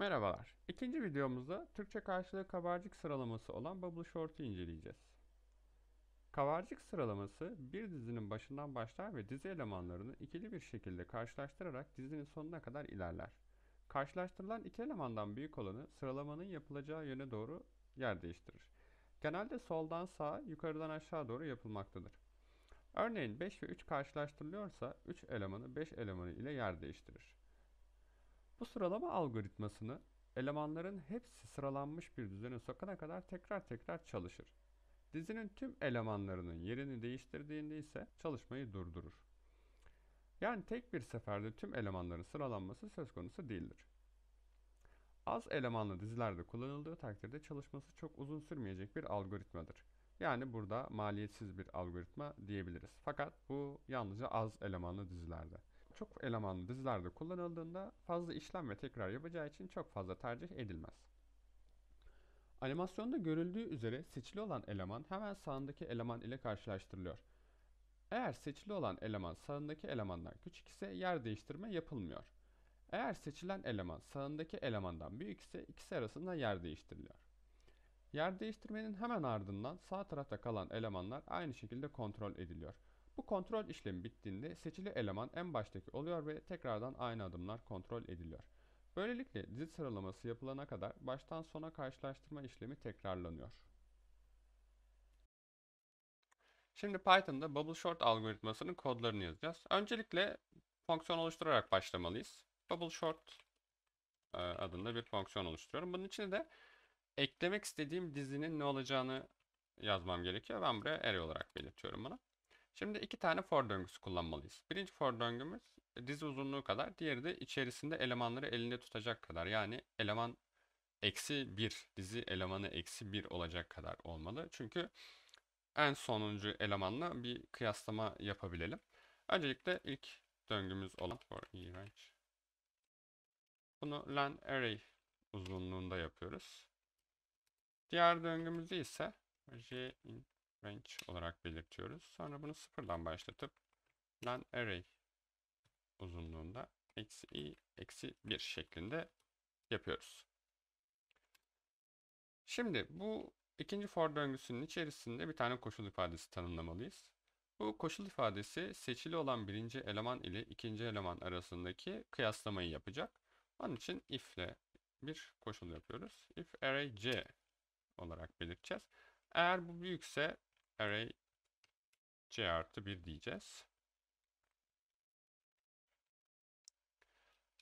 Merhabalar. İkinci videomuzda Türkçe karşılığı kabarcık sıralaması olan Bubble Short'u inceleyeceğiz. Kabarcık sıralaması bir dizinin başından başlar ve dizi elemanlarını ikili bir şekilde karşılaştırarak dizinin sonuna kadar ilerler. Karşılaştırılan iki elemandan büyük olanı sıralamanın yapılacağı yöne doğru yer değiştirir. Genelde soldan sağa, yukarıdan aşağı doğru yapılmaktadır. Örneğin 5 ve 3 karşılaştırılıyorsa 3 elemanı 5 elemanı ile yer değiştirir. Bu sıralama algoritmasını elemanların hepsi sıralanmış bir düzene sokana kadar tekrar tekrar çalışır. Dizinin tüm elemanlarının yerini değiştirdiğinde ise çalışmayı durdurur. Yani tek bir seferde tüm elemanların sıralanması söz konusu değildir. Az elemanlı dizilerde kullanıldığı takdirde çalışması çok uzun sürmeyecek bir algoritmadır. Yani burada maliyetsiz bir algoritma diyebiliriz. Fakat bu yalnızca az elemanlı dizilerde çok elemanlı dizilerde kullanıldığında fazla işlem ve tekrar yapacağı için çok fazla tercih edilmez. Animasyonda görüldüğü üzere seçili olan eleman hemen sağındaki eleman ile karşılaştırılıyor. Eğer seçili olan eleman sağındaki elemandan küçük ise yer değiştirme yapılmıyor. Eğer seçilen eleman sağındaki elemandan büyük ise ikisi arasında yer değiştiriliyor. Yer değiştirmenin hemen ardından sağ tarafta kalan elemanlar aynı şekilde kontrol ediliyor. Bu kontrol işlemi bittiğinde seçili eleman en baştaki oluyor ve tekrardan aynı adımlar kontrol ediliyor. Böylelikle dizi sıralaması yapılana kadar baştan sona karşılaştırma işlemi tekrarlanıyor. Şimdi Python'da bubble short algoritmasının kodlarını yazacağız. Öncelikle fonksiyon oluşturarak başlamalıyız. Bubble short e, adında bir fonksiyon oluşturuyorum. Bunun için de eklemek istediğim dizinin ne olacağını yazmam gerekiyor. Ben buraya array olarak belirtiyorum bunu. Şimdi iki tane for döngüsü kullanmalıyız. Birinci for döngümüz e, dizi uzunluğu kadar, diğeri de içerisinde elemanları elinde tutacak kadar. Yani eleman eksi bir, dizi elemanı eksi bir olacak kadar olmalı. Çünkü en sonuncu elemanla bir kıyaslama yapabilelim. Öncelikle ilk döngümüz olan for iğrenç. E Bunu len array uzunluğunda yapıyoruz. Diğer döngümüzde ise j in range olarak belirtiyoruz. Sonra bunu sıfırdan başlatıp len array uzunluğunda eksi i eksi 1 şeklinde yapıyoruz. Şimdi bu ikinci for döngüsünün içerisinde bir tane koşul ifadesi tanımlamalıyız. Bu koşul ifadesi seçili olan birinci eleman ile ikinci eleman arasındaki kıyaslamayı yapacak. Onun için if ile bir koşul yapıyoruz. If array c olarak belirteceğiz. Eğer bu büyükse array c artı 1 diyeceğiz.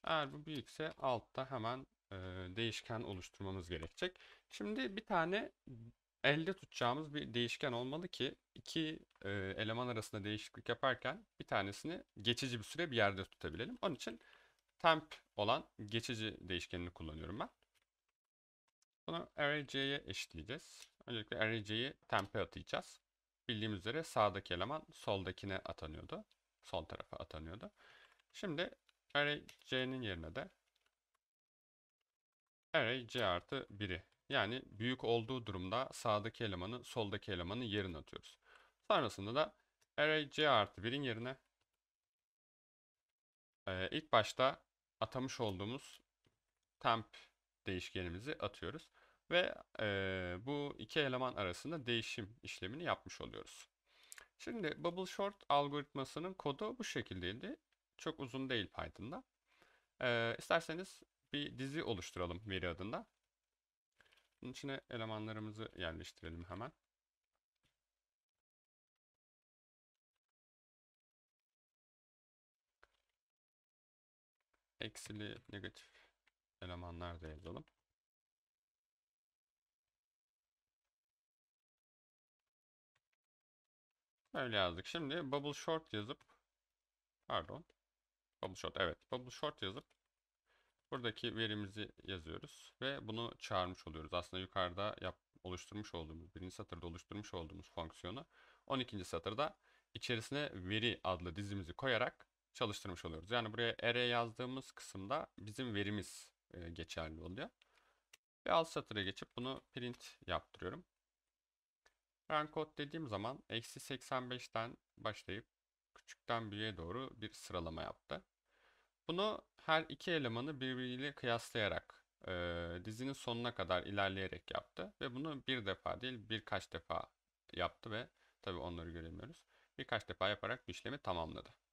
Eğer bu büyükse altta hemen e, değişken oluşturmamız gerekecek. Şimdi bir tane elde tutacağımız bir değişken olmalı ki iki e, eleman arasında değişiklik yaparken bir tanesini geçici bir süre bir yerde tutabilelim. Onun için temp olan geçici değişkenini kullanıyorum ben. Bunu array c'ye eşitleyeceğiz. Öncelikle array c'yi temp'e atayacağız bildiğimiz üzere sağdaki eleman soldakine atanıyordu. Sol tarafa atanıyordu. Şimdi array c'nin yerine de array c artı 1'i yani büyük olduğu durumda sağdaki elemanı soldaki elemanı yerine atıyoruz. Sonrasında da array c artı 1'in yerine e, ilk başta atamış olduğumuz temp değişkenimizi atıyoruz. Ve e, bu iki eleman arasında değişim işlemini yapmış oluyoruz. Şimdi bubble short algoritmasının kodu bu şekildeydi. Çok uzun değil Python'da. E, isterseniz bir dizi oluşturalım veri adında. Bunun içine elemanlarımızı yerleştirelim hemen. Eksili negatif elemanlar da yazalım. Öyle yazdık. Şimdi bubble short yazıp pardon. Bubble short evet. Bubble short yazıp buradaki verimizi yazıyoruz ve bunu çağırmış oluyoruz. Aslında yukarıda yap, oluşturmuş olduğumuz, birinci satırda oluşturmuş olduğumuz fonksiyonu 12. satırda içerisine veri adlı dizimizi koyarak çalıştırmış oluyoruz. Yani buraya array yazdığımız kısımda bizim verimiz e, geçerli oluyor. Ve alt satıra geçip bunu print yaptırıyorum. Ben kod dediğim zaman eksi 85'ten başlayıp küçükten büyüğe doğru bir sıralama yaptı. Bunu her iki elemanı birbiriyle kıyaslayarak e, dizinin sonuna kadar ilerleyerek yaptı. Ve bunu bir defa değil birkaç defa yaptı ve tabi onları göremiyoruz. Birkaç defa yaparak işlemi tamamladı.